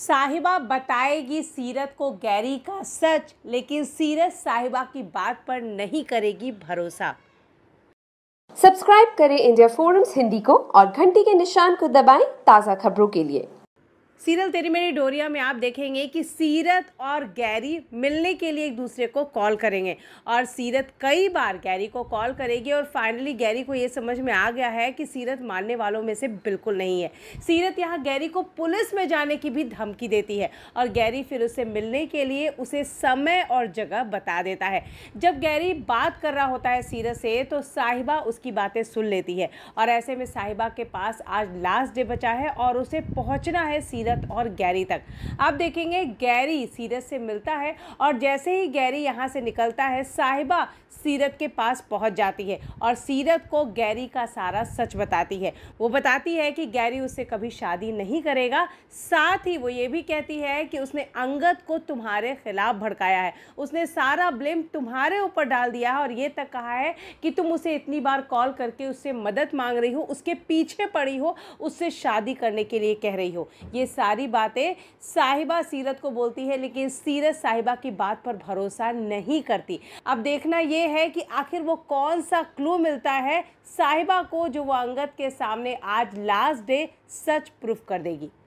साहिबा बताएगी सीरत को गैरी का सच लेकिन सीरत साहिबा की बात पर नहीं करेगी भरोसा सब्सक्राइब करें इंडिया फोरम्स हिंदी को और घंटी के निशान को दबाएं ताज़ा खबरों के लिए सीरियल तेरी मेरी डोरिया में आप देखेंगे कि सीरत और गैरी मिलने के लिए एक दूसरे को कॉल करेंगे और सीरत कई बार गैरी को कॉल करेगी और फाइनली गैरी को ये समझ में आ गया है कि सीरत मानने वालों में से बिल्कुल नहीं है सीरत यहाँ गैरी को पुलिस में जाने की भी धमकी देती है और गैरी फिर उससे मिलने के लिए उसे समय और जगह बता देता है जब गैरी बात कर रहा होता है सीरत से तो साहिबा उसकी बातें सुन लेती है और ऐसे में साहिबा के पास आज लास्ट डे बचा है और उसे पहुँचना है सीरत सीरत और गैरी तक आप देखेंगे गैरी सीरत से मिलता है और जैसे ही गैरी यहाँ से निकलता है साहिबा सीरत के पास पहुँच जाती है और सीरत को गैरी का सारा सच बताती है वो बताती है कि गैरी उससे कभी शादी नहीं करेगा साथ ही वो ये भी कहती है कि उसने अंगद को तुम्हारे खिलाफ भड़काया है उसने सारा ब्लेम तुम्हारे ऊपर डाल दिया है और ये तक कहा है कि तुम उसे इतनी बार कॉल करके उससे मदद मांग रही हो उसके पीछे पड़ी हो उससे शादी करने के लिए कह रही हो ये सारी बातें साहिबा सीरत को बोलती है लेकिन सीरत साहिबा की बात पर भरोसा नहीं करती अब देखना यह है कि आखिर वो कौन सा क्लू मिलता है साहिबा को जो वो अंगत के सामने आज लास्ट डे सच प्रूफ कर देगी